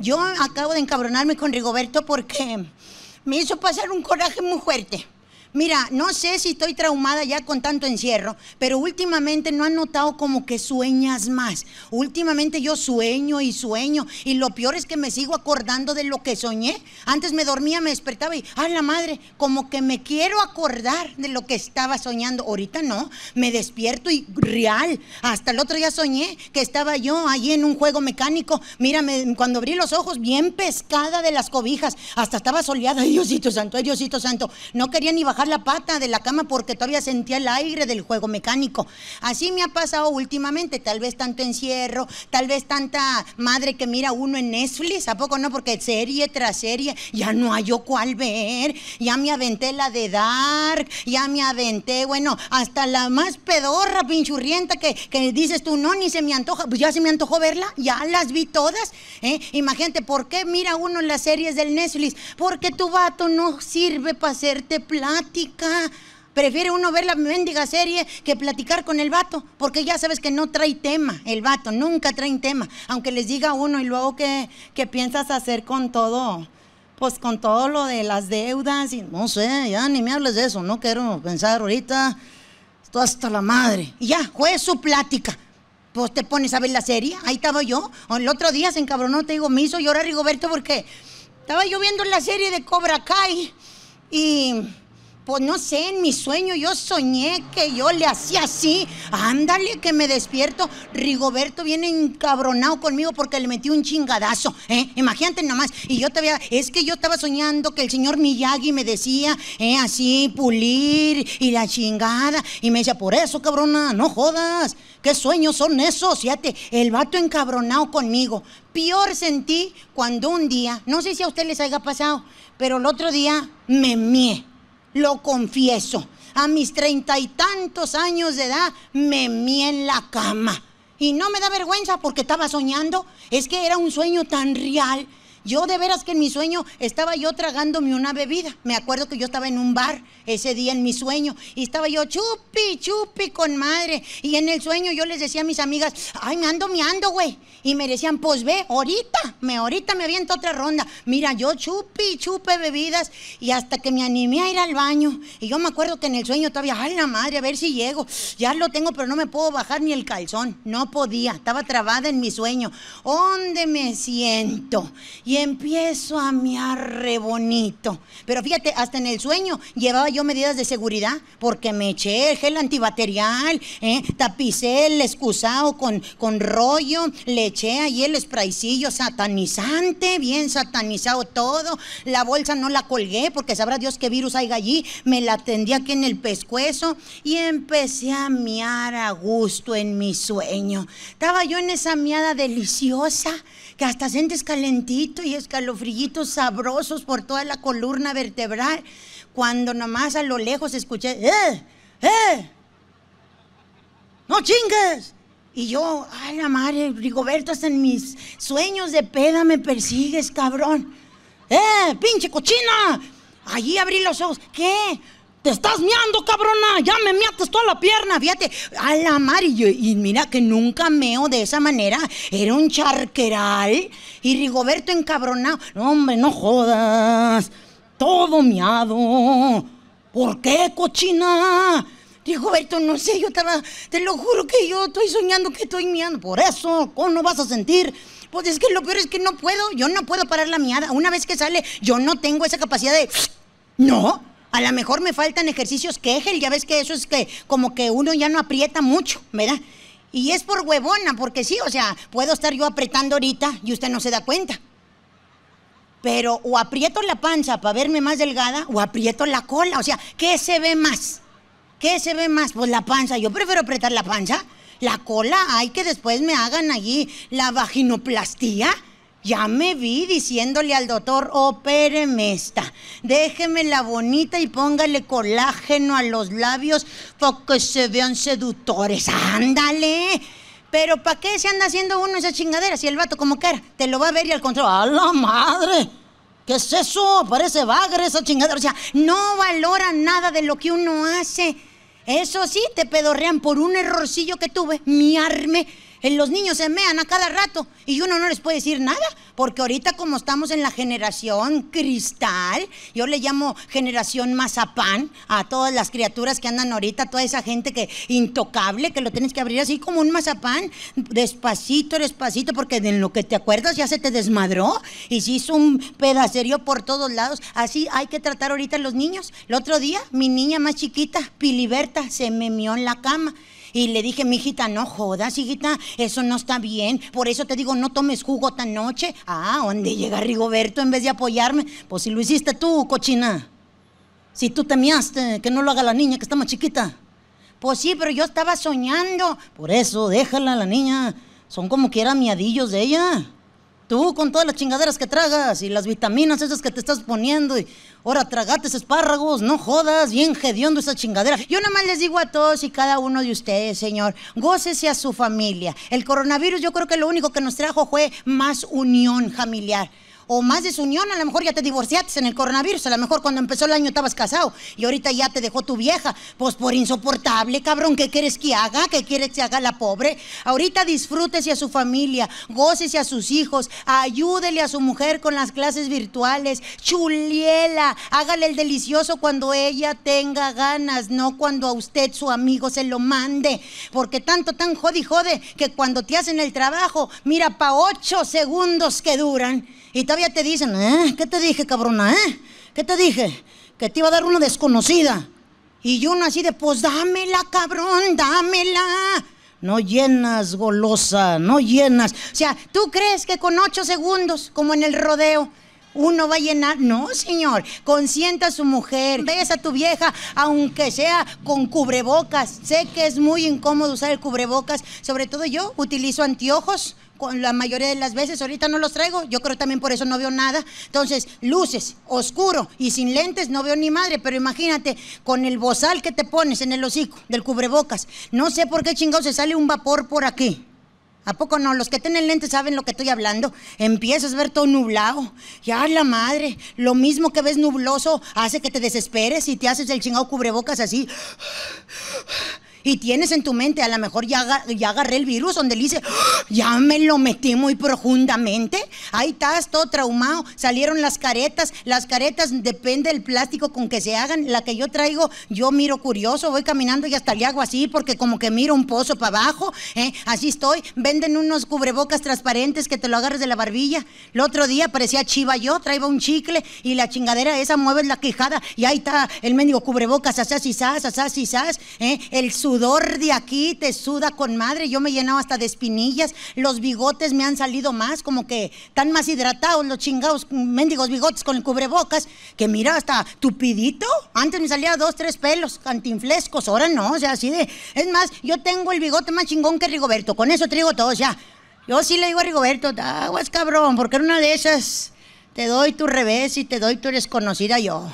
Yo acabo de encabronarme con Rigoberto porque me hizo pasar un coraje muy fuerte. Mira, no sé si estoy traumada ya con tanto encierro, pero últimamente no han notado como que sueñas más. Últimamente yo sueño y sueño y lo peor es que me sigo acordando de lo que soñé. Antes me dormía, me despertaba y, ¡ay ah, la madre! Como que me quiero acordar de lo que estaba soñando. Ahorita no, me despierto y real. Hasta el otro día soñé que estaba yo allí en un juego mecánico. Mírame, cuando abrí los ojos, bien pescada de las cobijas. Hasta estaba soleada. Diosito santo, Diosito santo. No quería ni bajar la pata de la cama porque todavía sentía el aire del juego mecánico. Así me ha pasado últimamente, tal vez tanto encierro, tal vez tanta madre que mira uno en Netflix, ¿a poco no? Porque serie tras serie ya no hay yo cuál ver, ya me aventé la de Dark, ya me aventé, bueno, hasta la más pedorra, pinchurrienta que, que dices tú, no, ni se me antoja, pues ya se me antojó verla, ya las vi todas, ¿eh? Imagínate, ¿por qué mira uno las series del Netflix? Porque tu vato no sirve para hacerte plata. Prefiere uno ver la mendiga serie que platicar con el vato, porque ya sabes que no trae tema, el vato, nunca trae tema, aunque les diga uno y luego que, piensas hacer con todo, pues con todo lo de las deudas y no sé, ya ni me hables de eso, no quiero pensar ahorita, esto hasta la madre. Y ya, fue su plática. Pues te pones a ver la serie, ahí estaba yo, el otro día se encabronó, te digo, me hizo llorar Rigoberto porque estaba yo viendo la serie de Cobra Kai y pues no sé, en mi sueño yo soñé que yo le hacía así. Ándale, que me despierto. Rigoberto viene encabronado conmigo porque le metí un chingadazo. ¿eh? Imagínate nomás. Y yo todavía, es que yo estaba soñando que el señor Miyagi me decía ¿eh? así, pulir y la chingada. Y me decía, por eso, cabrona, no jodas. ¿Qué sueños son esos? Fíjate, el vato encabronado conmigo. Peor sentí cuando un día, no sé si a usted les haya pasado, pero el otro día me mié lo confieso. A mis treinta y tantos años de edad me mí en la cama. Y no me da vergüenza porque estaba soñando. Es que era un sueño tan real yo de veras que en mi sueño estaba yo tragándome una bebida. Me acuerdo que yo estaba en un bar ese día en mi sueño y estaba yo chupi, chupi con madre. Y en el sueño yo les decía a mis amigas, ay, me ando, me ando, güey. Y me decían, pues ve, ahorita, me ahorita me aviento otra ronda. Mira, yo chupi, chupe bebidas y hasta que me animé a ir al baño. Y yo me acuerdo que en el sueño todavía, ay, la madre, a ver si llego. Ya lo tengo, pero no me puedo bajar ni el calzón. No podía, estaba trabada en mi sueño. ¿Dónde me siento? y empiezo a miar re bonito. Pero fíjate, hasta en el sueño llevaba yo medidas de seguridad porque me eché gel antibacterial, eh, tapicé el excusado con, con rollo, le eché ahí el spraycillo satanizante, bien satanizado todo. La bolsa no la colgué porque sabrá Dios qué virus hay allí. Me la tendí aquí en el pescuezo y empecé a miar a gusto en mi sueño. Estaba yo en esa miada deliciosa que hasta sientes calentito y escalofrillitos sabrosos por toda la columna vertebral, cuando nomás a lo lejos escuché, ¡eh! ¡eh! ¡No chingues! Y yo, ay la madre, Rigoberto, hasta en mis sueños de peda me persigues, cabrón. ¡Eh, pinche cochina! Allí abrí los ojos. ¿Qué? Te estás miando, cabrona. Ya me miates toda la pierna, fíjate. A la mar. Y, mira que nunca meo de esa manera. Era un charqueral. Y Rigoberto encabronado. No, hombre, no jodas. Todo miado. ¿Por qué, cochina? Rigoberto, no sé, yo estaba... te lo juro que yo estoy soñando que estoy miando. Por eso, ¿cómo no vas a sentir? Pues es que lo peor es que no puedo. Yo no puedo parar la miada. Una vez que sale, yo no tengo esa capacidad de. No. A lo mejor me faltan ejercicios Kegel, ya ves que eso es que como que uno ya no aprieta mucho, ¿verdad? Y es por huevona, porque sí, o sea, puedo estar yo apretando ahorita y usted no se da cuenta. Pero o aprieto la panza para verme más delgada o aprieto la cola, o sea, ¿qué se ve más? ¿Qué se ve más? Pues la panza, yo prefiero apretar la panza. La cola, hay que después me hagan allí la vaginoplastía ya me vi diciéndole al doctor, opéreme oh, esta, déjeme la bonita y póngale colágeno a los labios para que se vean seductores. Ándale. Pero ¿para qué se anda haciendo uno esa chingadera si el vato como quiera te lo va a ver y al control? ¡A la madre! ¿Qué es eso? Parece bagre esa chingadera. O sea, no valora nada de lo que uno hace. Eso sí, te pedorrean por un errorcillo que tuve, mi arme los niños se mean a cada rato y uno no les puede decir nada, porque ahorita como estamos en la generación cristal, yo le llamo generación mazapán a todas las criaturas que andan ahorita, toda esa gente que intocable, que lo tienes que abrir así como un mazapán, despacito, despacito, porque de lo que te acuerdas ya se te desmadró y se hizo un pedacerío por todos lados. Así hay que tratar ahorita a los niños. El otro día, mi niña más chiquita, Piliberta, se me mió en la cama. Y le dije, mi hijita, no jodas, hijita, eso no está bien. Por eso te digo, no tomes jugo tan noche. Ah, ¿dónde llega Rigoberto en vez de apoyarme? Pues si lo hiciste tú, cochina. Si tú temiaste que no lo haga la niña que está más chiquita. Pues sí, pero yo estaba soñando. Por eso, déjala la niña. Son como que eran miadillos de ella. Tú con todas las chingaderas que tragas y las vitaminas esas que te estás poniendo y ahora tragates espárragos, no jodas, bien hediondo esa chingadera. Yo nada más les digo a todos y cada uno de ustedes, señor, gócese a su familia. El coronavirus yo creo que lo único que nos trajo fue más unión familiar o más desunión. A lo mejor ya te divorciaste en el coronavirus. A lo mejor cuando empezó el año estabas casado y ahorita ya te dejó tu vieja. Pues por insoportable, cabrón. ¿Qué quieres que haga? ¿Qué quieres que haga la pobre? Ahorita disfrútese a su familia, gócese a sus hijos, ayúdele a su mujer con las clases virtuales, chuliela, hágale el delicioso cuando ella tenga ganas, no cuando a usted su amigo se lo mande. Porque tanto tan jodi jode que cuando te hacen el trabajo, mira pa' ocho segundos que duran. Y todavía te dicen, ¿eh? ¿Qué te dije, cabrona, eh? ¿Qué te dije? Que te iba a dar una desconocida. Y yo así de, pues dámela, cabrón, dámela. No llenas, golosa, no llenas. O sea, ¿tú crees que con ocho segundos, como en el rodeo, uno va a llenar? No, señor. Consienta a su mujer, besa a tu vieja, aunque sea con cubrebocas. Sé que es muy incómodo usar el cubrebocas, sobre todo yo utilizo anteojos la mayoría de las veces, ahorita no los traigo, yo creo también por eso no veo nada. Entonces, luces, oscuro y sin lentes no veo ni madre, pero imagínate con el bozal que te pones en el hocico del cubrebocas. No sé por qué chingado se sale un vapor por aquí. ¿A poco no? Los que tienen lentes saben lo que estoy hablando. Empiezas a ver todo nublado. Ya la madre, lo mismo que ves nubloso hace que te desesperes y te haces el chingado cubrebocas así. Y tienes en tu mente, a lo mejor ya, ya agarré el virus, donde le hice ya me lo metí muy profundamente. Ahí estás, todo traumado. Salieron las caretas. Las caretas, depende del plástico con que se hagan. La que yo traigo, yo miro curioso. Voy caminando y hasta le hago así porque como que miro un pozo para abajo. ¿eh? Así estoy. Venden unos cubrebocas transparentes que te lo agarres de la barbilla. El otro día parecía chiva yo. Traigo un chicle y la chingadera esa mueve la quijada. Y ahí está el mendigo cubrebocas. Asás y ¿eh? El sudor de aquí te suda con madre. Yo me llenaba hasta de espinillas los bigotes me han salido más, como que están más hidratados los chingados mendigos bigotes con el cubrebocas, que mira, hasta tupidito. Antes me salía dos, tres pelos cantinflescos, ahora no, o sea, así de... Es más, yo tengo el bigote más chingón que Rigoberto, con eso trigo todo, ya. Yo sí le digo a Rigoberto, aguas cabrón, porque era una de esas te doy tu revés y te doy tu desconocida yo.